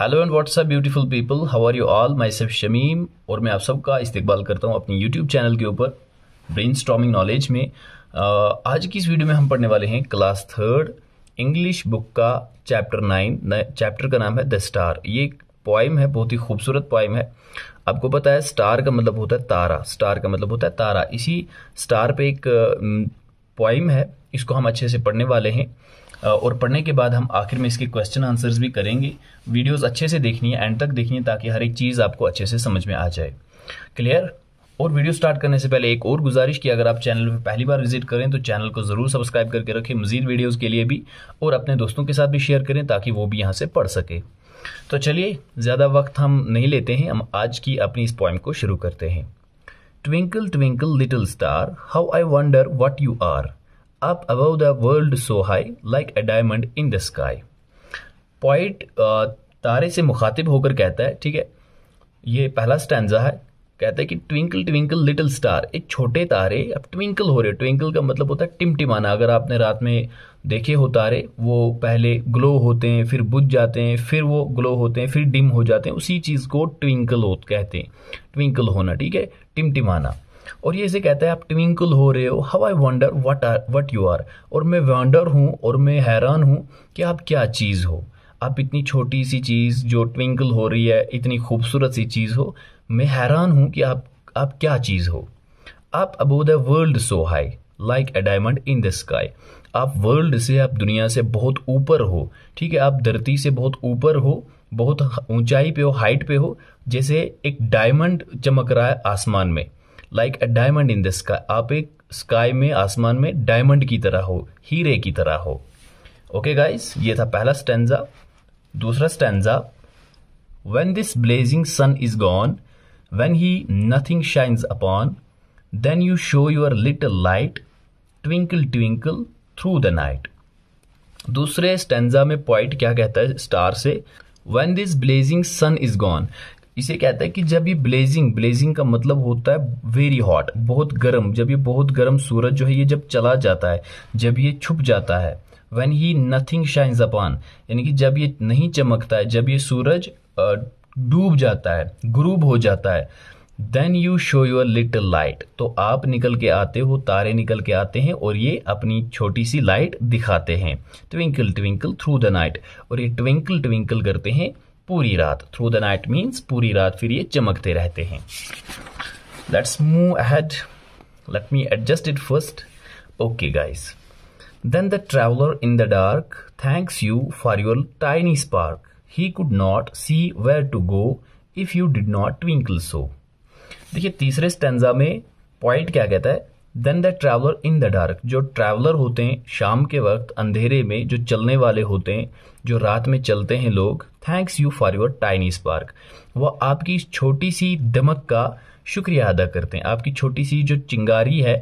Hello and what's up beautiful people how are you all myself Shamim और मैं आप सबका इस्तकबाल करता हूँ अपने यूट्यूब चैनल के ऊपर ब्रेन नॉलेज में आज की इस वीडियो में हम पढ़ने वाले हैं क्लास थर्ड इंग्लिश बुक का चैप्टर नाइन चैप्टर का नाम है द स्टार ये एक पोइम है बहुत ही खूबसूरत पोइम है आपको पता है स्टार का मतलब होता है तारा स्टार का मतलब होता है तारा इसी स्टार पे एक पोइम है इसको हम अच्छे से पढ़ने वाले हैं और पढ़ने के बाद हम आखिर में इसके क्वेश्चन आंसर्स भी करेंगे वीडियोस अच्छे से देखनी है एंड तक देखनी है ताकि हर एक चीज़ आपको अच्छे से समझ में आ जाए क्लियर और वीडियो स्टार्ट करने से पहले एक और गुजारिश की अगर आप चैनल पर पहली बार विजिट करें तो चैनल को ज़रूर सब्सक्राइब करके रखें मजीद वीडियोज़ के लिए भी और अपने दोस्तों के साथ भी शेयर करें ताकि वो भी यहाँ से पढ़ सके तो चलिए ज़्यादा वक्त हम नहीं लेते हैं हम आज की अपनी इस पॉइंट को शुरू करते हैं twinkle twinkle little star how I wonder what you are up above the world so high like a diamond in the sky poet uh, तारे से मुखातिब होकर कहता है ठीक है ये पहला स्टैंडा है कहता है कि ट्विंकल ट्विंकल लिटिल स्टार एक छोटे तारे अब ट्विंकल हो रहे ट्विंकल का मतलब होता है टिमटिमाना अगर आपने रात में देखे हो तारे वो पहले ग्लो होते हैं फिर बुझ जाते हैं फिर वो ग्लो होते हैं फिर डिम हो जाते हैं उसी चीज़ को ट्विंकल हो कहते हैं ट्विंकल होना ठीक है टिमटिमाना और ये इसे कहता है आप ट्विंकल हो रहे हो how I wonder what are what you are और मैं वंडर हूँ और मैं हैरान हूँ कि आप क्या चीज़ हो आप इतनी छोटी सी चीज़ जो ट्विंकल हो रही है इतनी खूबसूरत सी चीज़ हो मैं हैरान हूँ कि आप आप क्या चीज़ हो आप above the world so high like a diamond in the sky आप वर्ल्ड से आप दुनिया से बहुत ऊपर हो ठीक है आप धरती से बहुत ऊपर हो बहुत ऊंचाई पे हो हाइट पे हो जैसे एक डायमंड चमक रहा है आसमान में like a diamond in the sky आप एक स्काई में आसमान में डायमंड की तरह हो हीरे की तरह हो ओके गाइस ये था पहला स्टैंडा दूसरा stanza when this blazing sun is gone when he nothing shines upon then you show your little light twinkle twinkle through the night दूसरे स्टेंजा में पॉइंट क्या कहता है स्टार से when this blazing sun is gone इसे कहता है कि जब ये ब्लेजिंग ब्लेजिंग का मतलब होता है वेरी हॉट बहुत गर्म जब ये बहुत गर्म सूरज जो है ये जब चला जाता है जब ये छुप जाता है when he nothing shines upon यानी कि जब ये नहीं चमकता है जब ये सूरज डूब जाता है ग्रूब हो जाता है then you show your little light तो आप निकल के आते हो तारे निकल के आते हैं और ये अपनी छोटी सी लाइट दिखाते हैं twinkle twinkle through the night और ये ट्विंकल ट्विंकल करते हैं पूरी रात थ्रू द नाइट मीन्स पूरी रात फिर ये चमकते रहते हैं let's move ahead let me adjust it first okay guys then the traveller in the dark thanks you for your tiny spark he could not see where to go if you did not twinkle so देखिए तीसरे stanza में poet क्या कहता है then the traveller in the dark जो traveller होते हैं शाम के वक्त अंधेरे में जो चलने वाले होते हैं जो रात में चलते हैं लोग thanks you for your tiny spark वह आपकी इस छोटी सी दमक का शुक्रिया अदा करते हैं आपकी छोटी सी जो चिंगारी है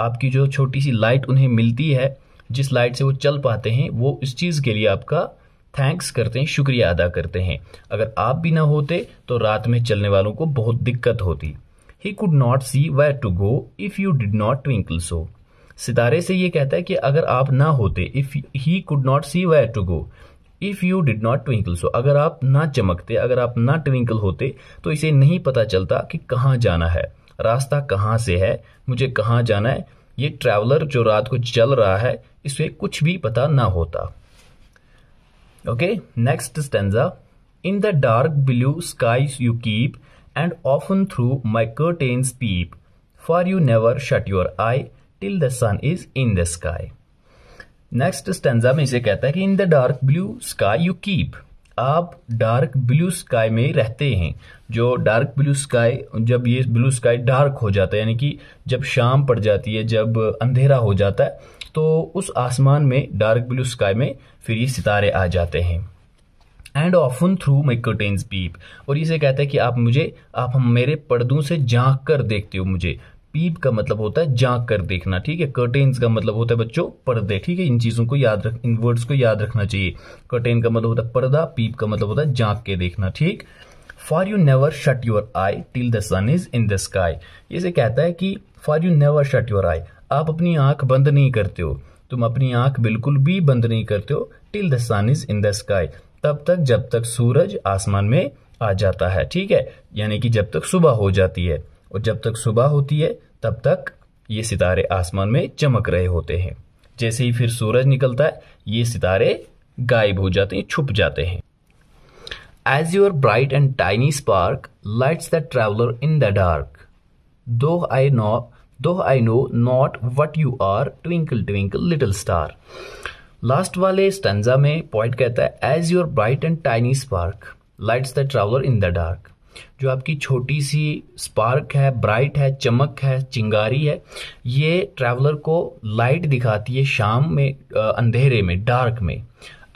आपकी जो छोटी सी लाइट उन्हें मिलती है जिस लाइट से वो चल पाते हैं वो इस चीज़ के लिए आपका थैंक्स करते हैं शुक्रिया अदा करते हैं अगर आप भी ना होते तो रात में चलने वालों को बहुत दिक्कत होती he could not see where to go if you did not twinkle so सितारे से ये कहता है कि अगर आप ना होते if he could not see where to go if you did not twinkle so अगर आप ना चमकते अगर आप ना ट्विंकल होते तो इसे नहीं पता चलता कि कहाँ जाना है रास्ता कहाँ से है मुझे कहाँ जाना है ये ट्रैवलर जो रात को चल रहा है इसे कुछ भी पता ना होता okay next stanza in the dark blue sky you keep and often through my curtains peep, for you never shut your eye till the sun is in the sky. next stanza mein ise kehta hai ki in the dark blue sky you keep आप dark blue sky में रहते हैं जो dark blue sky जब ये blue sky dark हो जाता है यानी कि जब शाम पड़ जाती है जब अंधेरा हो जाता है तो उस आसमान में डार्क ब्लू स्काई में फिर ये सितारे आ जाते हैं and often through my curtains peep और इसे कहता है कि आप मुझे आप हम मेरे पर्दों से झांक कर देखते हो मुझे पीप का मतलब होता है झांक कर देखना ठीक है कर्टेन्स का मतलब होता है बच्चों पर्दे ठीक है इन चीज़ों को याद रख इन वर्ड्स को याद रखना चाहिए कर्टेन का मतलब होता है पर्दा पीप का मतलब होता है झांक के देखना ठीक for you never shut your eye till the sun is in the sky ये कहता है कि for you never shut your eye आप अपनी आंख बंद नहीं करते हो तुम अपनी आंख बिल्कुल भी बंद नहीं करते हो till the sun is in the sky तब तक जब तक सूरज आसमान में आ जाता है ठीक है यानी कि जब तक सुबह हो जाती है और जब तक सुबह होती है तब तक ये सितारे आसमान में चमक रहे होते हैं जैसे ही फिर सूरज निकलता है ये सितारे गायब हो जाते हैं छुप जाते हैं as your bright and tiny spark lights the traveller in the dark though I know though I know not what you are twinkle twinkle little star last वाले स्टेंजा में पॉइंट कहता है as your bright and tiny spark lights the traveller in the dark जो आपकी छोटी सी spark है bright है चमक है चिंगारी है ये ट्रैवलर को लाइट दिखाती है शाम में अंधेरे में डार्क में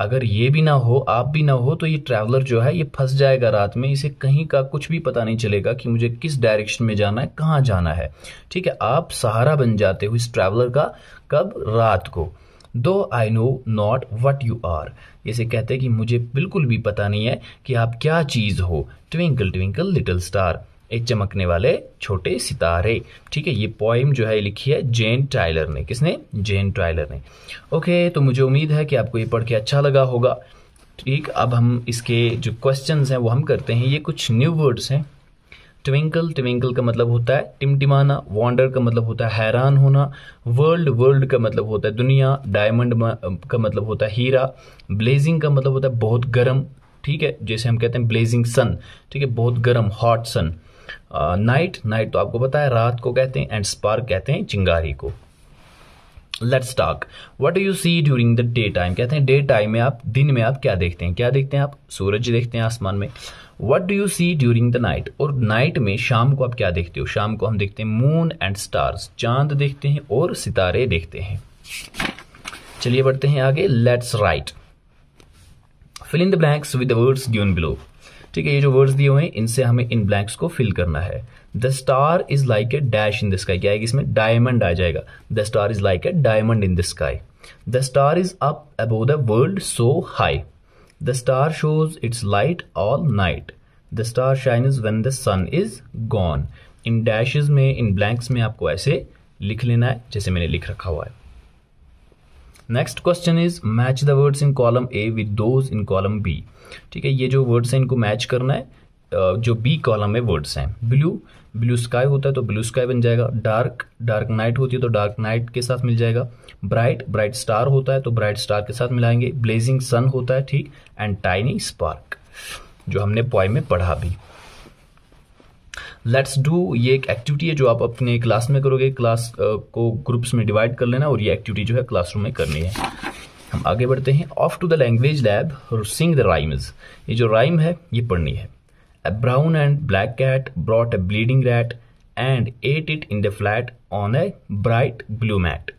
अगर ये भी ना हो आप भी ना हो तो ये ट्रैवलर जो है ये फंस जाएगा रात में इसे कहीं का कुछ भी पता नहीं चलेगा कि मुझे किस डायरेक्शन में जाना है कहाँ जाना है ठीक है आप सहारा बन जाते हो इस ट्रैवलर का कब रात को though I know not what you are जैसे कहते हैं कि मुझे बिल्कुल भी पता नहीं है कि आप क्या चीज़ हो ट्विंकल ट्विंकल लिटिल स्टार एक चमकने वाले छोटे सितारे ठीक है ये पोइम जो है लिखी है जेन टाइलर ने किसने जेन टाइलर ने ओके तो मुझे उम्मीद है कि आपको ये पढ़ के अच्छा लगा होगा ठीक अब हम इसके जो क्वेश्चंस हैं वो हम करते हैं ये कुछ न्यू वर्ड्स हैं ट्विंकल ट्विंकल का मतलब होता है टिमटिमाना वॉन्डर का मतलब होता है हैरान होना वर्ल्ड वर्ल्ड का मतलब होता है दुनिया डायमंड का मतलब होता है हीरा ब्लेजिंग का मतलब होता है बहुत गर्म ठीक है जैसे हम कहते हैं ब्लेजिंग सन ठीक है बहुत गर्म हॉट सन नाइट नाइट तो आपको पता है रात को कहते हैं एंड स्पार्क कहते हैं चिंगारी को let's talk what you see during the day time कहते हैं डे टाइम में आप दिन में आप क्या देखते हैं क्या देखते हैं आप सूरज देखते हैं आसमान में what do you see during the night और नाइट में शाम को आप क्या देखते हो शाम को हम देखते हैं मून एंड स्टार्स चांद देखते हैं और सितारे देखते हैं चलिए बढ़ते हैं आगे let's write fill in the blanks with words given below ठीक है ये जो वर्ड्स दिए हुए हैं इनसे हमें इन ब्लैंक्स को फिल करना है the star is like a dash in the sky क्या आएगी इसमें डायमंड आ जाएगा the star is like a diamond in the sky the star is up above the world so high the star shows its light all night the star shine is when the sun is gone in dashes में in blanks में आपको ऐसे लिख लेना है जैसे मैंने लिख रखा हुआ है next question is match the words in column A with those in column B ठीक है ये जो वर्ड्स हैं इनको मैच करना है जो बी कॉलम में वर्ड्स हैं ब्लू ब्लू स्काई होता है तो ब्लू स्काई बन जाएगा डार्क डार्क नाइट होती है तो डार्क नाइट के साथ मिल जाएगा ब्राइट ब्राइट स्टार होता है तो ब्राइट स्टार के साथ मिलाएंगे ब्लेजिंग सन होता है ठीक एंड टाइनी स्पार्क जो हमने पॉय में पढ़ा भी लेट्स डू ये एक एक्टिविटी है जो आप अपने क्लास में करोगे क्लास को ग्रुप्स में डिवाइड कर लेना और ये एक्टिविटी जो है क्लासरूम में करनी है हम आगे बढ़ते हैं off to the language lab और सिंग द राइम्स ये जो राइम है ये पढ़नी है A brown and black cat brought a bleeding rat and ate it in the flat on a bright blue mat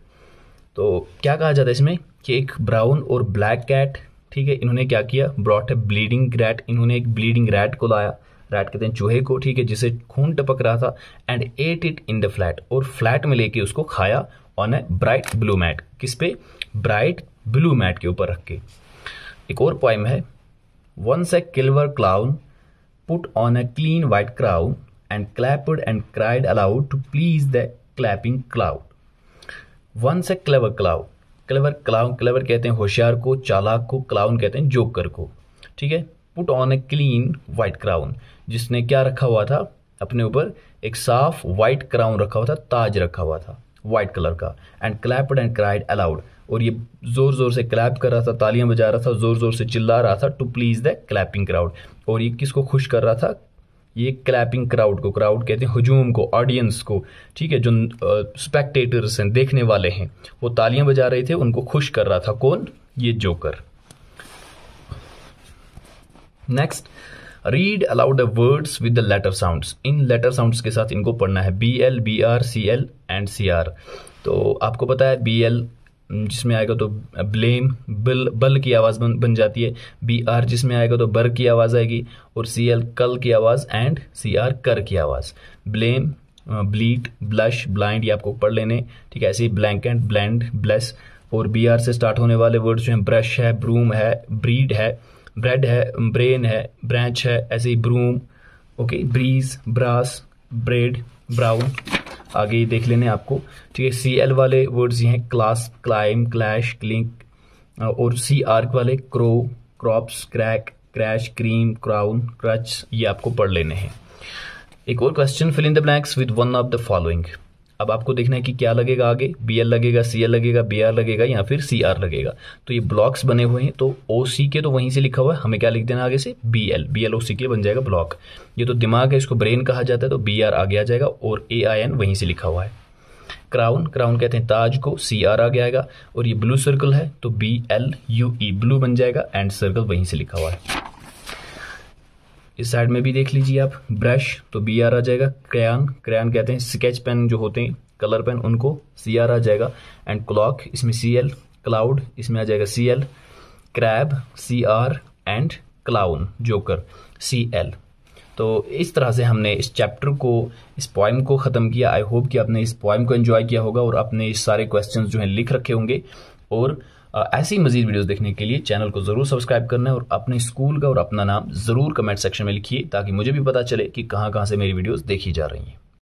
तो क्या कहा जाता है इसमें कि एक ब्राउन और ब्लैक कैट ठीक है इन्होंने क्या किया ब्रॉट ए ब्लीडिंग रैट इन्होंने एक ब्लीडिंग रैट को लाया रैट कहते हैं चूहे को ठीक है जिसे खून टपक रहा था and ate it in the flat और फ्लैट में लेके उसको खाया on a bright blue mat किस पे ब्राइट ब्लू मैट के ऊपर रख के एक और पॉइम है once a clever clown put on a clean white crown and clapped and cried aloud to please the clapping cloud once a clever cloud clever clown clever कहते हैं होशियार को चालाक को क्लाउन कहते हैं जोकर को ठीक है put on a clean white crown जिसने क्या रखा हुआ था अपने ऊपर एक साफ वाइट क्राउन रखा हुआ था ताज रखा हुआ था वाइट कलर का and clapped and cried aloud और ये ज़ोर ज़ोर से क्लैप कर रहा था तालियां बजा रहा था ज़ोर ज़ोर से चिल्ला रहा था to please the clapping crowd और ये किसको खुश कर रहा था ये क्लैपिंग क्राउड को क्राउड कहते हैं हजूम को ऑडियंस को ठीक है जो स्पेक्टेटर्स हैं देखने वाले हैं वो तालियां बजा रहे थे उनको खुश कर रहा था कौन ये joker next read aloud the words with the letter sounds in letter sounds के साथ इनको पढ़ना है B L B R C L and C R तो आपको पता है बी एल जिसमें आएगा तो ब्लेम बिल बल की आवाज़ बन बन जाती है बी आर जिसमें आएगा तो बर की आवाज़ आएगी और सी एल कल की आवाज़ एंड सी आर कर की आवाज़ ब्लेम ब्लीट ब्लश ब्लाइंड ये आपको पढ़ लेने ठीक है ऐसे ही ब्लैंक एंड ब्लैंड ब्लेस और बी आर से स्टार्ट होने वाले वर्ड्स जो हैं ब्रश है ब्रूम है ब्रीड है ब्रेड है ब्रेन है ब्रांच है ऐसे ही broom okay breeze brass bread brown आगे देख लेने आपको ठीक है सी एल वाले वर्ड्स ये हैं क्लास क्लाइम क्लैश क्लिंक और सी आर्क वाले crow crops crack crash cream crown crutch ये आपको पढ़ लेने हैं एक और question fill in the blanks with one of the following अब आपको देखना है कि क्या लगेगा आगे बी एल लगेगा सी एल लगेगा बी आर लगेगा या फिर सी आर लगेगा तो ये ब्लॉक्स बने हुए हैं तो ओ सी के तो वहीं से लिखा हुआ है हमें क्या लिख देना आगे से B L B L O C K बन जाएगा ब्लॉक ये तो दिमाग है इसको ब्रेन कहा जाता है तो बी आर आगे आ जाएगा और ए आई एन वहीं से लिखा हुआ है क्राउन क्राउन कहते हैं ताज को सी आर आ आएगा और ये ब्लू सर्कल है तो B L U E blue बन जाएगा एंड सर्कल वहीं से लिखा हुआ है इस साइड में भी देख लीजिए आप ब्रश तो बी आर आ जाएगा क्रेन क्रेन कहते हैं स्केच पेन जो होते हैं कलर पेन उनको सी आर आ जाएगा एंड क्लॉक इसमें सी एल क्लाउड इसमें आ जाएगा C L crab C R and clown joker C L तो इस तरह से हमने इस चैप्टर को इस पॉइम को ख़त्म किया आई होप कि आपने इस पॉइम को एंजॉय किया होगा और आपने इस सारे क्वेश्चन जो हैं लिख रखे होंगे और ऐसी मजीद वीडियोस देखने के लिए चैनल को ज़रूर सब्सक्राइब करना है और अपने स्कूल का और अपना नाम ज़रूर कमेंट सेक्शन में लिखिए ताकि मुझे भी पता चले कि कहाँ कहाँ से मेरी वीडियोज़ देखी जा रही हैं